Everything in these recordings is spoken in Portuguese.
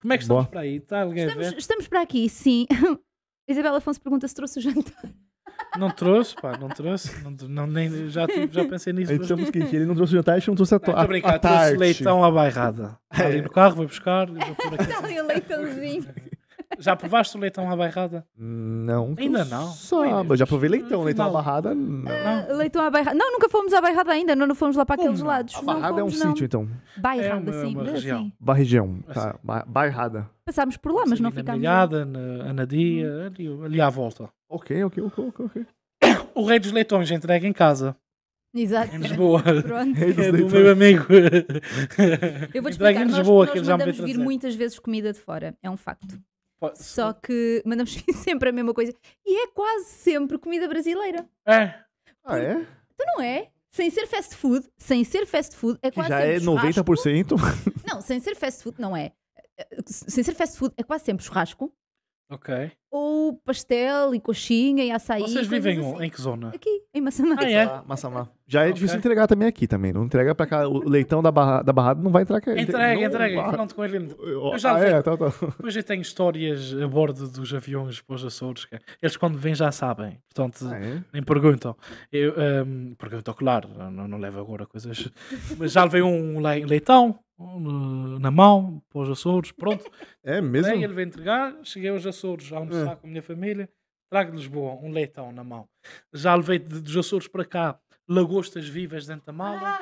Como é que estamos Boa. para aí? está alguém estamos, a ver? estamos para aqui, sim. Isabela Afonso pergunta se trouxe o jantar. Não trouxe, pá, não trouxe. Não, não, nem, já, tive- já pensei nisso. Então, estamos o ele não trouxe o jantar, a que não trouxe a, toa. Estou a, a, a, trouxe leitão à bairrada. Tá Ali no é. carro, vou buscar. Está vou aqui. e o leitãozinho. Já provaste o leitão à bairrada? Não. Ainda não. Só, mas já provei leitão. Leitão à barrada, não. Ah, leitão à bairrada. Não, nunca fomos à bairrada ainda, não, não fomos lá para aqueles lados. A Não barrada é um não. sítio, então. Bairrada, É uma- sim, uma região. assim. Barrigião. Tá. Bairrada. Passámos por lá, mas não ficámos. Na Milhada, na Anadia, ali, ali à volta. Ok, ok, ok, ok, O Rei dos Leitões entrega em casa, Exato. em Lisboa. Pronto. É do meu amigo. Eu vou te Entrega explicar, em nós, Lisboa, nós que já me mandamos vir muitas vezes comida de fora, é um facto. Só que mandamos sempre a mesma coisa. E é quase sempre comida brasileira. É. Ah, é? Tu não é? Sem ser fast food, sem ser fast food, é quase Já sempre é churrasco. 90%? Não, sem ser fast food não é. Eh, eh, sem ser fast food é quase sempre churrasco, Ok ou pastel e coxinha e açaí. Vocês vivem assim. em que zona? Aqui, em Massamá. Ah, é? Massamá. Já é okay. difícil entregar também aqui também. Não entrega pra cá. O leitão da, barra, da barrada não vai entrar aqui. Entrega, entrega. Falando com ele. Eu já ah, é, tá, então, tá. Então. Depois eu tenho histórias a bordo dos aviões para os Açores. Eles quando vêm já sabem. Portanto, ah, é? nem perguntam. Eu, um, perguntam, claro. Não, não levo agora coisas. Mas já levei um leitão na mão para os Açores. Pronto. É mesmo? Aí ele vem entregar. Cheguei aos Açores. um é. almoçar com a minha família, trago de Lisboa um leitão na mão. Já levei dos Açores para cá lagostas vivas dentro da mala.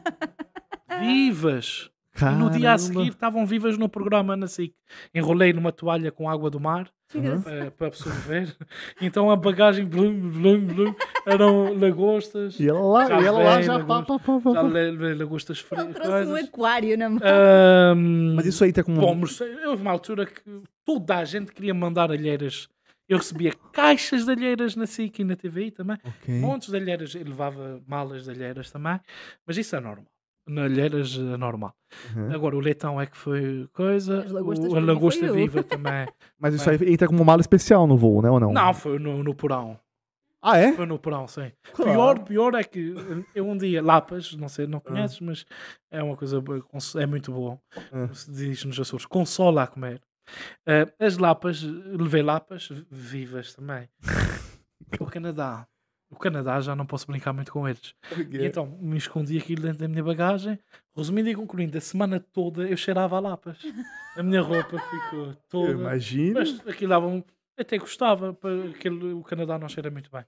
vivas! Caramba. E no dia a seguir estavam vivas no programa na SIC. Enrolei numa toalha com água do mar uhum. para, absorver. Então a bagagem blum, blum, blum, eram lagostas. E ela lá já, e ela lá já, lagosta, pá, pá, pá, já levei lagostas frias. Ele trouxe um aquário na mão. Um, Mas isso aí está com. Pomos. Houve uma altura que toda a gente queria mandar alheiras. Eu recebia caixas de alheiras na SIC e na TVI também. Okay. Montes de alheiras. Eu levava malas de alheiras também. Mas isso é normal é normal. Uhum. Agora, o leitão é que foi coisa, a lagosta viva também. Mas isso aí entra como mala especial no voo, né? Ou não? Não, foi no, no porão. Ah, é? Foi no porão, sim. Claro. Pior, pior é que eh, eu um dia, Lapas, não sei, não ah. conheces, uhum. mas é uma coisa, é muito bom, uhum. se diz nos Açores, consola a comer. Uh, as lapas, levei lapas vivas também. o Canadá o Canadá já não posso brincar muito com eles. Okay. E então me escondi aquilo dentro da minha bagagem. Resumindo e concluindo, a semana toda eu cheirava a lapas. A minha roupa ficou toda. Imagina. Mas aquilo dava um... Até gostava, para aquele... o Canadá não cheira muito bem.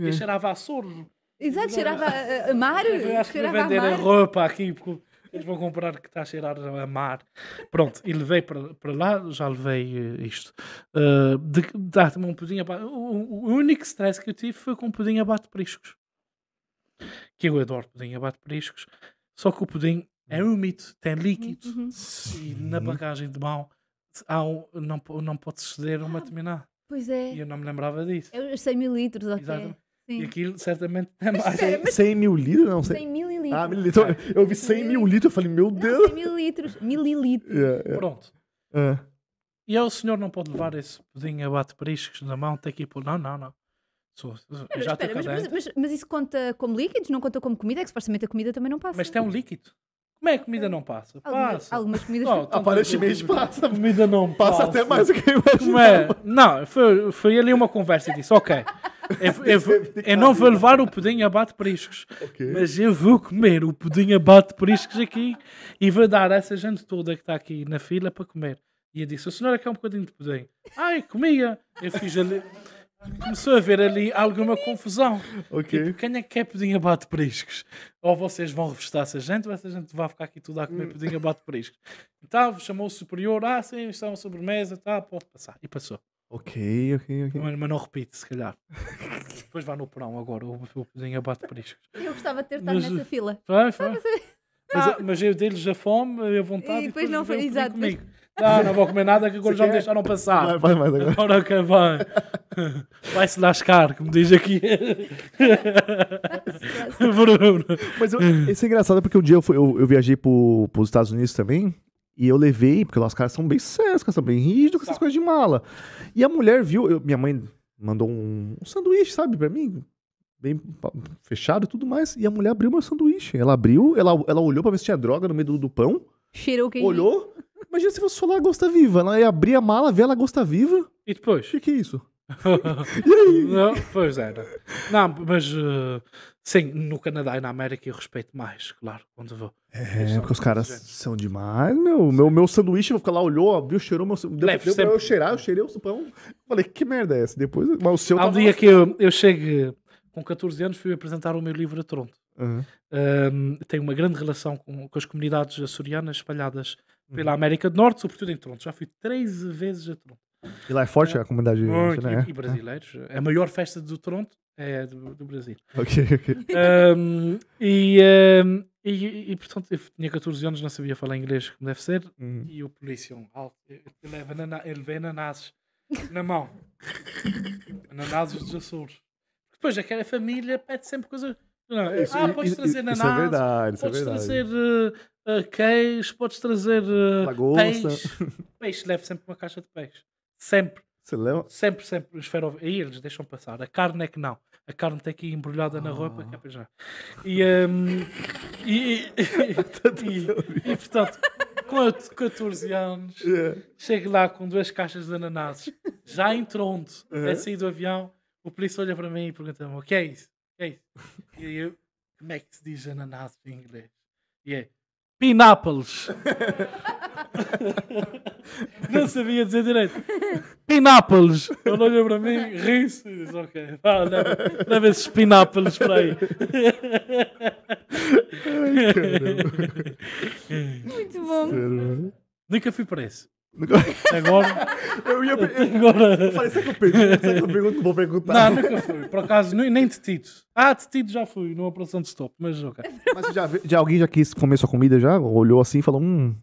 É. Eu cheirava a soro. Exato, cheirava a mar. Eu acho que cheirava vender a, mar. a roupa aqui. Porque eles vão comprar que está a cheirar a mar. Pronto, e levei para, para lá, já levei eh, isto. Uh, te me um pudim a O, único stress que eu tive foi com um pudim abate periscos. Que eu adoro pudim abate periscos. Só que o pudim é hum. úmido, tem líquido. Hum, uhum. E na bagagem de mão há um, não, não pode ceder uma ah, determinada. Pois é. E eu não me lembrava disso. É os 100 mil litros, ok. Sim. E aquilo certamente é mais. Mas, espera, mas... 100 mil litros? Não, 100, 100 mil mililitros. Ah, mililitros. É. eu vi 100 mil litros, eu falei, meu Deus. Não, 100 mililitros, mililitros. Yeah, é, yeah. É. Pronto. É. E aí o senhor não pode levar esse pudim a bate periscos na mão, tem que ir por... Não, não, não. Sou, sou, mas, espera, mas, mas, mas, mas, isso conta como líquidos? Não conta como comida? É que supostamente a comida também não passa. Mas tem um líquido. Como é que a comida não passa? passa. Algumas comidas não, não então Aparentemente passa. A comida não passa. Passa até mais do que eu é? Não, foi, foi ali uma conversa e disse, ok, eu, não vou levar o pudim a bate periscos, okay. mas eu vou comer o pudim a bate periscos aqui e vou dar a essa gente toda que está aqui na fila para comer. E eu disse: A senhora é quer é um bocadinho de pudim? Ai, comia. Eu fiz ali. Começou a haver ali alguma confusão. Okay. Tipo, quem é que quer é pudim a bate periscos? Ou vocês vão revistar essa gente, ou essa gente vai ficar aqui toda a comer hum. pudim a bate periscos. Então chamou o superior: Ah, sim, isto é uma sobremesa, tá, pode passar. E passou. Ok, ok, ok. Mas, mas não repito, se calhar. Depois vá no porão agora, o, cozinho abate periscos. Eu gostava de ter estado Mas, nessa eh, fila. Vai, vai. Mas, mas eu dei-lhes a fome, a vontade. E depois, e depois não foi. Exato. Comigo. Não, não vou comer nada que agora já me deixaram passar. Vai, vai, vai. Agora, agora que vai. Vai-se lascar, como diz aqui. Bruno. Mas eu, isso é engraçado porque um dia eu, fui, eu, eu viajei para os Estados Unidos também. E eu levei, porque lá os caras são bem sérios, são bem rígidos com essas tá. coisas de mala. E a mulher viu, eu, minha mãe mandou um, um sanduíche, sabe, para mim, bem fechado e tudo mais. E a mulher abriu meu sanduíche. Ela abriu, ela, ela olhou pra ver se tinha droga no meio do, do pão. Cheirou quem? Olhou. Imagina se fosse falar gosta viva. Ela ia abrir a mala, ver ela gosta viva. E depois? O que, que é isso? não, pois era. Não, mas uh, sim, no Canadá e na América eu respeito mais, claro, quando vou. É, porque os caras gente. são demais, meu. Meu, meu sanduíche, vou ficar lá, olhou, abriu, cheirou, meu, deu, deu pra eu cheirar, eu cheirei o pão. Falei, que merda é essa? Depois, mas o seu. Há um dia que eu, eu chego com 14 anos, fui apresentar o meu livro a Toronto. Uhum. Um, tenho uma grande relação com, com as comunidades açorianas espalhadas uhum. pela América do Norte, sobretudo em Toronto. Já fui três vezes a Toronto. E lá é forte é. a comunidade Muito, né? e, brasileiros, brasileiros. A maior festa do Toronto é do, do Brasil. Ok, ok. Um, e, um, e, e, portanto, eu tinha 14 anos, não sabia falar inglês como deve ser. Uhum. E o polícia, um alto, ele, vê ananases na mão. ananases dos Açores. Depois, aquela família pede sempre coisas. Não, isso, ah, podes trazer ananases. isso é verdade, é podes é trazer uh, uh, queijo, podes trazer uh, peixe. Peixe, leve sempre uma caixa de peixe. Sempre. Se Sempre, sempre. Os Aí eles deixam passar. A carne é que não. A carne tem ir embrulhada na roupa, que é para já. E, um, e, e, e, portanto, com 14 anos, chego lá com duas caixas de ananases, já em Toronto, é uhum. a sair do avião, o polícia olha para mim e pergunta-me: o que é isso? O que é isso? E eu, como é que se diz ananás em inglês? E é pinápolis. não sabia dizer direito. Pinápolis! Ele olhou para mim, riu-se e disse: Ok, vá, leva, esses pinápolis para aí. Ai, Muito bom. Sério, Nunca fui preso. Agora. Eu ia Agora... Eu falei, é que eu é que eu pergunto? Vou perguntar. Não, nunca fui. Por acaso, nem detido. Ah, detido já fui, numa operação de stop, mas ok. Mas já, já alguém já quis comer sua comida já? Olhou assim e falou, hum,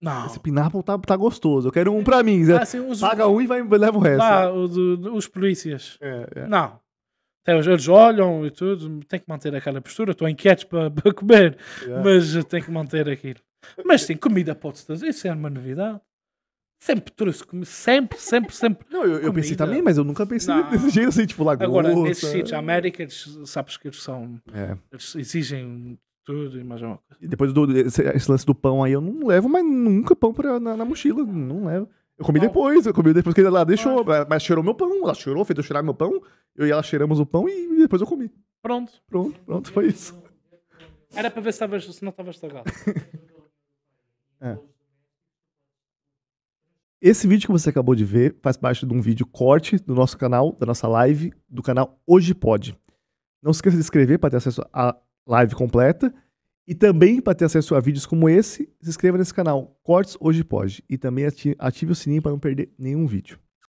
não. Esse pináculo tá, tá gostoso. Eu quero um pra mim. Ah, assim, os... Paga um e vai, leva o resto. Ah, o do, os polícias. É, é. Não. Eles olham e tudo. Tem que manter aquela postura. Estou inquieto para, para comer. É. Mas tem que manter aquilo. Mas sim, comida pode-se trazer. Isso é uma novidade. Sempre trouxe comida. Sempre, sempre, sempre. Não, eu, eu pensei também, mas eu nunca pensei não. desse jeito assim, tipo, Agora, nesses sítios, a América, eles, sabes que eles são. É. Eles exigem tudo e mais alguma coisa. E depois do, esse, esse, lance do pão aí, eu não levo, mas nunca pão pra, na, na mochila. Não levo. Eu comi pão. depois, eu comi depois que ela deixou. Mas cheirou meu pão. Ela cheirou, fez eu cheirar meu pão. Eu e ela cheiramos o pão e, depois eu comi. Pronto. Pronto, pronto, foi isso. Era para ver se, tava, se não estava estragado. é. Esse vídeo que você acabou de ver faz parte de um vídeo corte do nosso canal, da nossa live, do canal Hoje Pode. Não se esqueça de inscrever para ter acesso a live completa. E também para ter acesso a vídeos como esse, se inscreva nesse canal Cortes Hoje Pode. E também ative o sininho para não perder nenhum vídeo.